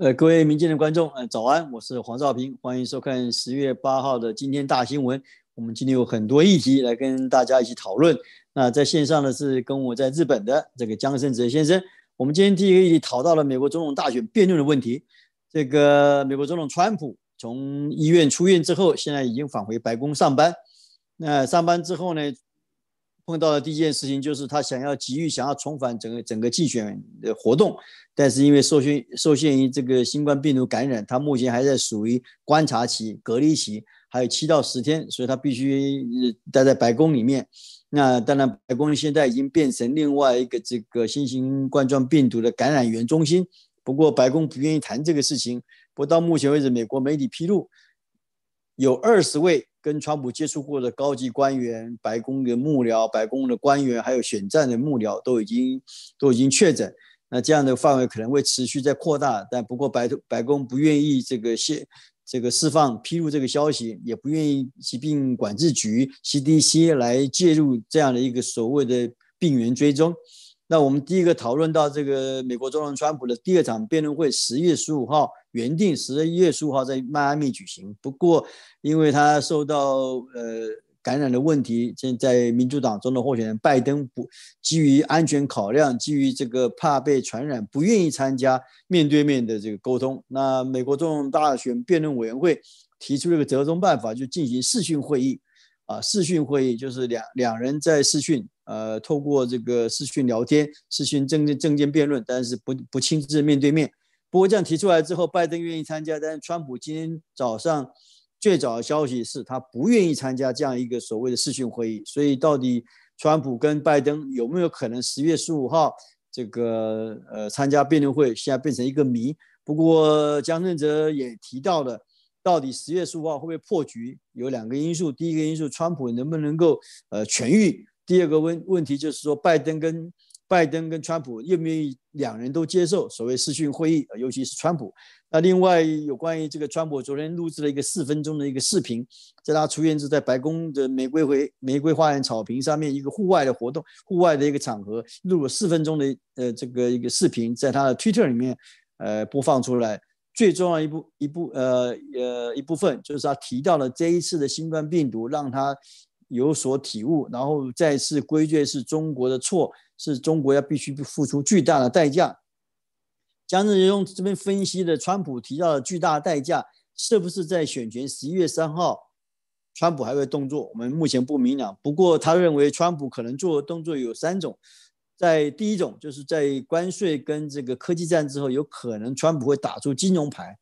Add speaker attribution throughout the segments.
Speaker 1: 呃，各位民间的观众，呃，早安，我是黄少平，欢迎收看十月八号的今天大新闻。我们今天有很多议题来跟大家一起讨论。那在线上的是跟我在日本的这个江胜哲先生。我们今天第一个议题讨到了美国总统大选辩论的问题。这个美国总统川普从医院出院之后，现在已经返回白宫上班。那上班之后呢？碰到的第一件事情就是他想要急于想要重返整个整个竞选的活动，但是因为受限受限于这个新冠病毒感染，他目前还在属于观察期隔离期，还有七到十天，所以他必须待在白宫里面。那当然，白宫现在已经变成另外一个这个新型冠状病毒的感染源中心。不过，白宫不愿意谈这个事情。不到目前为止，美国媒体披露，有二十位。跟川普接触过的高级官员、白宫的幕僚、白宫的官员，还有选战的幕僚，都已经都已经确诊。那这样的范围可能会持续在扩大，但不过白白宫不愿意这个泄这个释放、披露这个消息，也不愿意疾病管制局 CDC 来介入这样的一个所谓的病源追踪。那我们第一个讨论到这个美国总统川普的第二场辩论会，十月十五号。原定十一月十号在迈阿密举行，不过因为他受到呃感染的问题，现在民主党中的候选人拜登不基于安全考量，基于这个怕被传染，不愿意参加面对面的这个沟通。那美国众大选辩论委员会提出这个折中办法，就进行视讯会议，啊，视讯会议就是两两人在视讯，呃，透过这个视讯聊天、视讯证证件辩论，但是不不亲自面对面。不过这样提出来之后，拜登愿意参加，但是川普今天早上最早的消息是他不愿意参加这样一个所谓的视讯会议。所以到底川普跟拜登有没有可能十月十五号这个呃参加辩论会，现在变成一个谜。不过江正哲也提到了，到底十月十五号会不会破局，有两个因素：第一个因素，川普能不能够呃痊愈；第二个问问题就是说，拜登跟拜登跟川普愿不愿意。两人都接受所谓视讯会议，尤其是川普。那另外有关于这个川普昨天录制了一个四分钟的一个视频，在他出院是在白宫的玫瑰回玫瑰花园草坪上面一个户外的活动，户外的一个场合录了四分钟的呃这个一个视频，在他的 Twitter 里面呃播放出来。最重要一部一部呃呃一部分就是他提到了这一次的新冠病毒让他有所体悟，然后再次归罪是中国的错。是中国要必须付出巨大的代价。江泽中这边分析的，川普提到的巨大代价，是不是在选前十一月三号，川普还会动作？我们目前不明了。不过他认为川普可能做动作有三种，在第一种就是在关税跟这个科技战之后，有可能川普会打出金融牌。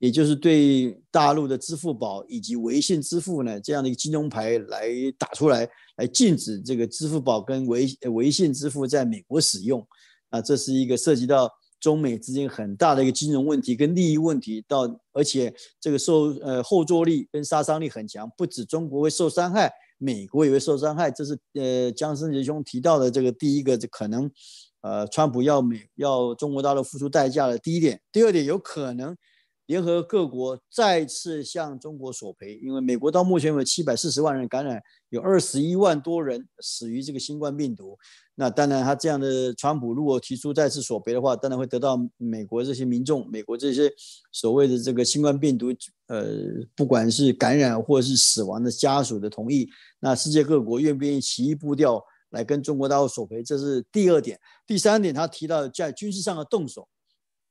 Speaker 1: 也就是对大陆的支付宝以及微信支付呢这样的一个金融牌来打出来，来禁止这个支付宝跟微微信支付在美国使用，啊，这是一个涉及到中美之间很大的一个金融问题跟利益问题。到而且这个受呃后坐力跟杀伤力很强，不止中国会受伤害，美国也会受伤害。这是呃江森杰兄提到的这个第一个，这可能呃川普要美要中国大陆付出代价的第一点。第二点有可能。联合各国再次向中国索赔，因为美国到目前为止七百四十万人感染，有二十一万多人死于这个新冠病毒。那当然，他这样的川普如果提出再次索赔的话，当然会得到美国这些民众、美国这些所谓的这个新冠病毒，呃，不管是感染或是死亡的家属的同意。那世界各国愿不愿意起一步调来跟中国大陆索赔？这是第二点。第三点，他提到在军事上的动手。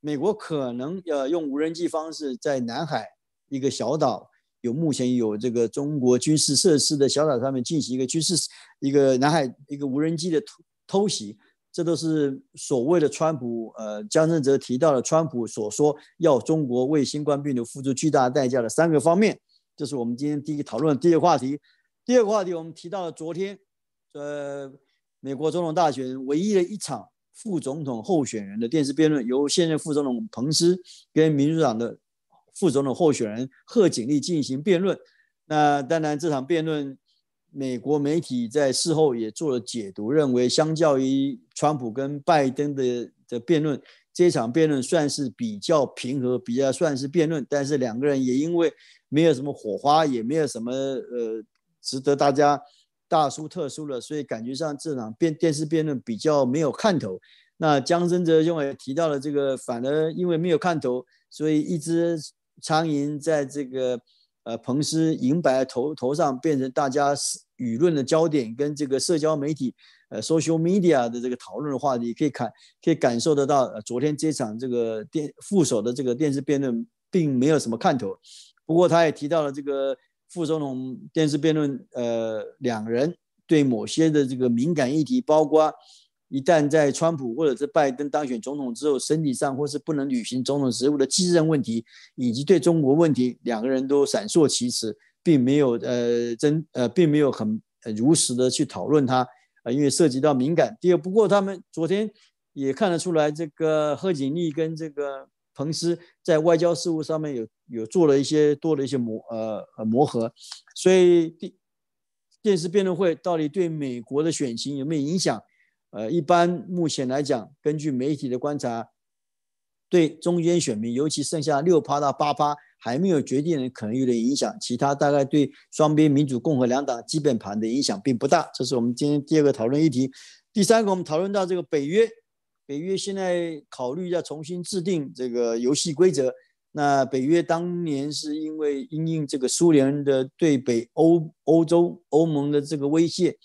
Speaker 1: 美国可能要用无人机方式在南海一个小岛，有目前有这个中国军事设施的小岛上面进行一个军事、一个南海一个无人机的偷偷袭，这都是所谓的川普呃江正哲提到的川普所说要中国为新冠病毒付出巨大代价的三个方面。这是我们今天第一个讨论第一个话题。第二个话题我们提到了昨天呃美国总统大选唯一的一场。副总统候选人的电视辩论，由现任副总统彭斯跟民主党的副总统候选人贺锦丽进行辩论。那当然，这场辩论，美国媒体在事后也做了解读，认为相较于川普跟拜登的的辩论，这场辩论算是比较平和，比较算是辩论，但是两个人也因为没有什么火花，也没有什么呃值得大家。大输特输了，所以感觉上这场辩电视辩论比较没有看头。那江森泽因为提到了这个，反而因为没有看头，所以一只苍蝇在这个呃彭斯银白头头上变成大家舆论的焦点，跟这个社交媒体呃 social media 的这个讨论的话题，可以看可以感受得到。昨天这场这个电副手的这个电视辩论并没有什么看头。不过他也提到了这个。副总统电视辩论，呃，两人对某些的这个敏感议题，包括一旦在川普或者是拜登当选总统之后，身体上或是不能履行总统职务的继任问题，以及对中国问题，两个人都闪烁其词，并没有呃真呃，并没有很如实的去讨论它，啊，因为涉及到敏感。第二，不过他们昨天也看得出来，这个贺锦丽跟这个。彭斯在外交事务上面有有做了一些多的一些磨呃呃磨合，所以电电视辩论会到底对美国的选情有没有影响？呃，一般目前来讲，根据媒体的观察，对中间选民，尤其剩下六趴到八趴还没有决定的，可能有点影响；其他大概对双边民主共和两党基本盘的影响并不大。这是我们今天第二个讨论议题。第三个，我们讨论到这个北约。北约现在考虑要重新制定这个游戏规则。那北约当年是因为因应这个苏联的对北欧、欧洲、欧盟的这个威胁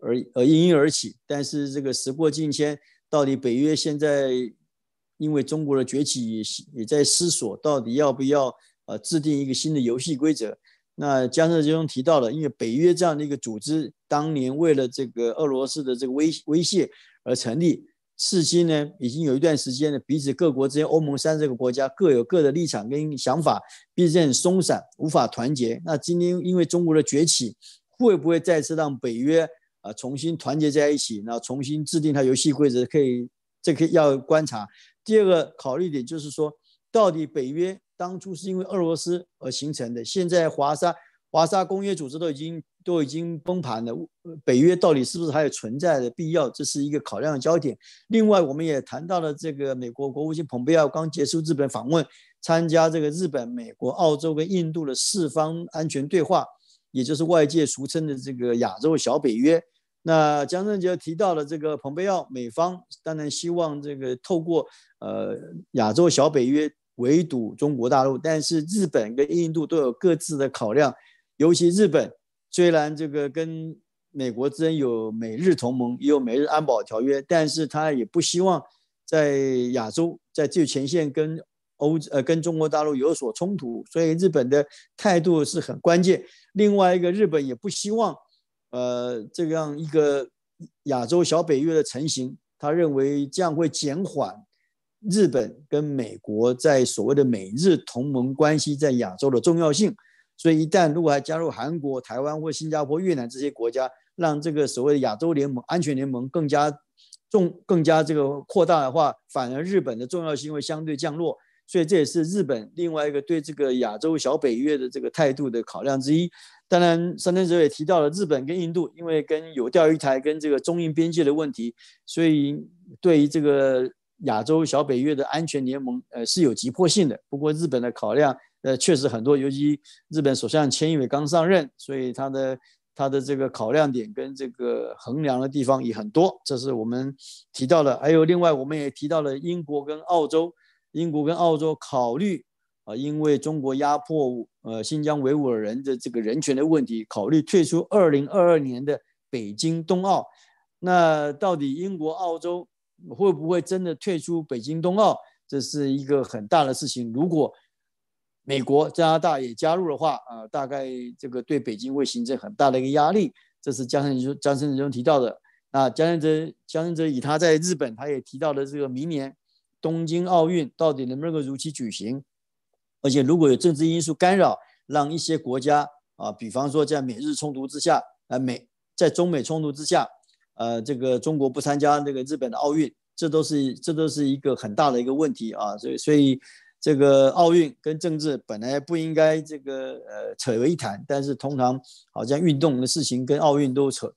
Speaker 1: 而呃应应而起。但是这个时过境迁，到底北约现在因为中国的崛起，也也在思索到底要不要呃制定一个新的游戏规则。那江泽中提到了，因为北约这样的一个组织，当年为了这个俄罗斯的这个威威胁而成立。至今呢，已经有一段时间了。彼此各国之间，欧盟三这个国家各有各的立场跟想法，彼此很松散，无法团结。那今天因为中国的崛起，会不会再次让北约啊重新团结在一起，然后重新制定它游戏规则？可以，这可以要观察。第二个考虑点就是说，到底北约当初是因为俄罗斯而形成的，现在华沙华沙公约组织都已经。都已经崩盘了，北约到底是不是还有存在的必要，这是一个考量的焦点。另外，我们也谈到了这个美国国务卿蓬佩奥刚结束日本访问，参加这个日本、美国、澳洲跟印度的四方安全对话，也就是外界俗称的这个亚洲小北约。那江振杰提到了这个蓬佩奥，美方当然希望这个透过呃亚洲小北约围堵中国大陆，但是日本跟印度都有各自的考量，尤其日本。虽然这个跟美国之间有美日同盟，也有美日安保条约，但是他也不希望在亚洲在最前线跟欧呃跟中国大陆有所冲突，所以日本的态度是很关键。另外一个，日本也不希望呃这样一个亚洲小北约的成型，他认为这样会减缓日本跟美国在所谓的美日同盟关系在亚洲的重要性。所以一旦如果还加入韩国、台湾或新加坡、越南这些国家，让这个所谓的亚洲联盟、安全联盟更加重、更加这个扩大的话，反而日本的重要性会相对降落。所以这也是日本另外一个对这个亚洲小北约的这个态度的考量之一。当然，三天前也提到了日本跟印度，因为跟有钓鱼台跟这个中印边界的问题，所以对于这个。亚洲小北约的安全联盟，呃，是有急迫性的。不过日本的考量，呃，确实很多，尤其日本首相菅义伟刚上任，所以他的他的这个考量点跟这个衡量的地方也很多。这是我们提到了，还有另外我们也提到了英国跟澳洲，英国跟澳洲考虑啊，因为中国压迫呃新疆维吾尔人的这个人权的问题，考虑退出二零二二年的北京冬奥。那到底英国、澳洲？会不会真的退出北京冬奥？这是一个很大的事情。如果美国、加拿大也加入的话，啊，大概这个对北京会形成很大的一个压力。这是江胜江胜中提到的。那江胜哲江胜哲以他在日本，他也提到了这个明年东京奥运到底能不能够如期举行？而且如果有政治因素干扰，让一些国家啊，比方说在美日冲突之下，啊美在中美冲突之下。呃，这个中国不参加这个日本的奥运，这都是这都是一个很大的一个问题啊。所以，所以这个奥运跟政治本来不应该这个呃扯为一谈，但是通常好像运动的事情跟奥运都扯，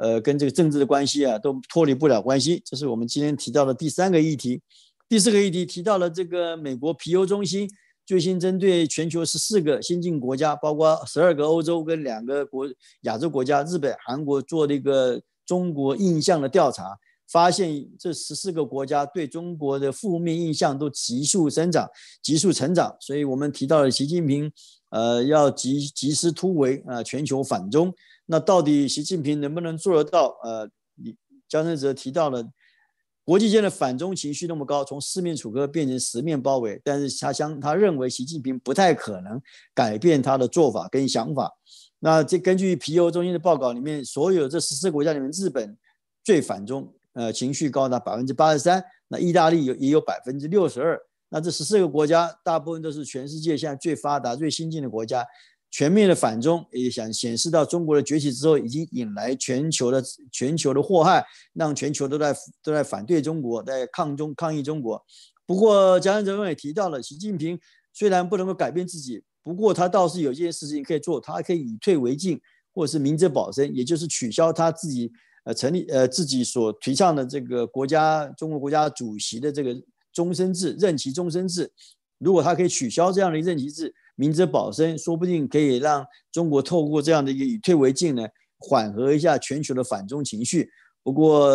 Speaker 1: 呃，跟这个政治的关系啊都脱离不了关系。这是我们今天提到的第三个议题，第四个议题提到了这个美国皮尤中心最新针对全球十四个先进国家，包括十二个欧洲跟两个国亚洲国家，日本、韩国做这个。中国印象的调查发现，这十四个国家对中国的负面印象都急速增长、急速成长。所以我们提到了习近平，呃，要及及时突围啊，全球反中。那到底习近平能不能做得到？呃，江泽泽提到了国际间的反中情绪那么高，从四面楚歌变成十面包围，但是他相他认为习近平不太可能改变他的做法跟想法。那这根据皮尤中心的报告里面，所有这十四个国家里面，日本最反中，呃，情绪高达百分之八十三。那意大利有也有百分之六十二。那这十四个国家大部分都是全世界现在最发达、最先进的国家，全面的反中也想显示到中国的崛起之后，已经引来全球的全球的祸害，让全球都在都在反对中国，在抗中抗议中国。不过，江泽民也提到了，习近平虽然不能够改变自己。不过他倒是有件事情可以做，他可以以退为进，或者是明哲保身，也就是取消他自己呃成立呃自己所提倡的这个国家中国国家主席的这个终身制任期终身制。如果他可以取消这样的任期制，明哲保身，说不定可以让中国透过这样的一个以退为进呢，缓和一下全球的反中情绪。不过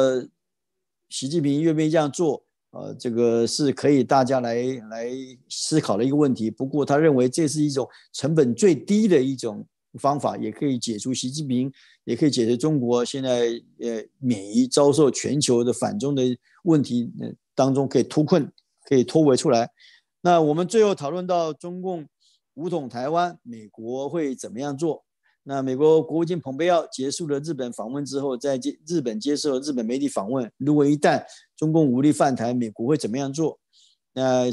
Speaker 1: 习近平愿不愿意这样做？呃，这个是可以大家来来思考的一个问题。不过，他认为这是一种成本最低的一种方法，也可以解除习近平，也可以解决中国现在呃免于遭受全球的反中的问题当中可以脱困，可以突围出来。那我们最后讨论到中共武统台湾，美国会怎么样做？那美国国务卿蓬佩奥结束了日本访问之后，在接日本接受日本媒体访问，如果一旦中共武力犯台，美国会怎么样做？那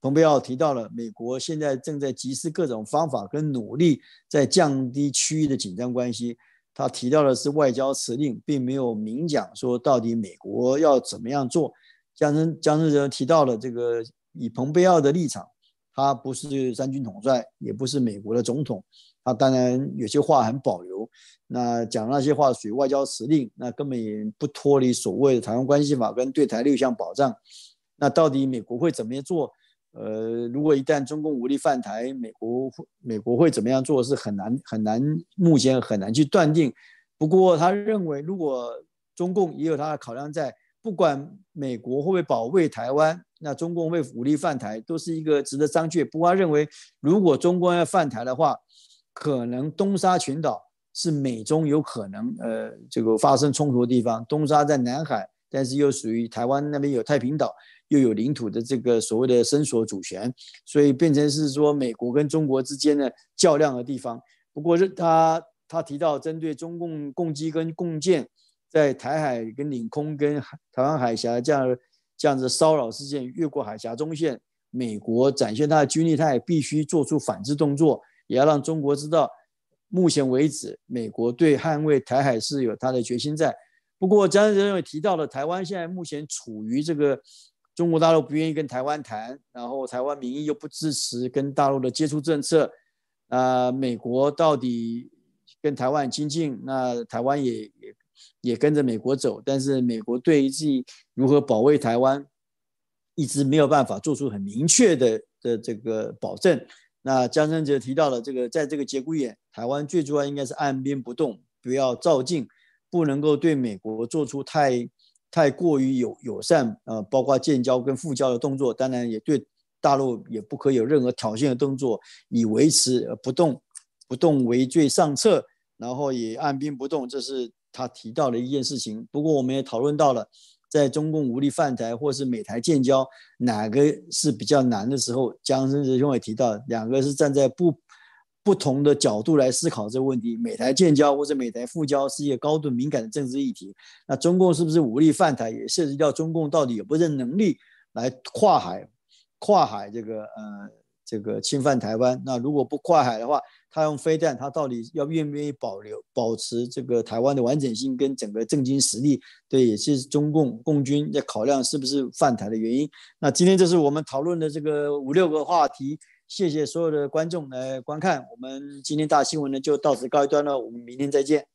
Speaker 1: 蓬佩奥提到了美国现在正在集思各种方法跟努力，在降低区域的紧张关系。他提到的是外交辞令，并没有明讲说到底美国要怎么样做。江江先生提到了这个，以蓬佩奥的立场，他不是三军统帅，也不是美国的总统。他当然有些话很保留，那讲那些话属于外交辞令，那根本不脱离所谓的《台湾关系法》跟对台六项保障。那到底美国会怎么做？呃，如果一旦中共武力犯台，美国会美国会怎么样做是很难很难，目前很难去断定。不过他认为，如果中共也有他的考量在，不管美国会不会保卫台湾，那中共会武力犯台都是一个值得商榷。不过他认为，如果中共要犯台的话，可能东沙群岛是美中有可能呃这个发生冲突的地方。东沙在南海，但是又属于台湾那边有太平岛，又有领土的这个所谓的伸索主权，所以变成是说美国跟中国之间的较量的地方。不过是他他提到，针对中共共机跟共建在台海跟领空跟台湾海峡这样这样子骚扰事件越过海峡中线，美国展现他的军力态，必须做出反制动作。也要让中国知道，目前为止，美国对捍卫台海是有它的决心在。不过，江振也提到了，台湾现在目前处于这个中国大陆不愿意跟台湾谈，然后台湾民意又不支持跟大陆的接触政策。啊，美国到底跟台湾亲近，那台湾也也也跟着美国走。但是，美国对自己如何保卫台湾，一直没有办法做出很明确的的这个保证。那江生杰提到了这个，在这个节骨眼，台湾最主要应该是按兵不动，不要照进，不能够对美国做出太太过于友友善啊，包括建交跟复交的动作。当然，也对大陆也不可有任何挑衅的动作，以维持不动，不动为最上策。然后也按兵不动，这是他提到的一件事情。不过，我们也讨论到了。在中共武力犯台或是美台建交哪个是比较难的时候，江振宇兄也提到，两个是站在不不同的角度来思考这个问题。美台建交或者美台复交是一个高度敏感的政治议题，那中共是不是武力犯台，也涉及到中共到底有不有能力来跨海，跨海这个呃。这个侵犯台湾，那如果不跨海的话，他用飞弹，他到底要愿不愿意保留保持这个台湾的完整性跟整个正经实力？对，也是中共共军在考量是不是犯台的原因。那今天这是我们讨论的这个五六个话题，谢谢所有的观众来观看。我们今天大新闻呢就到此告一段落，我们明天再见。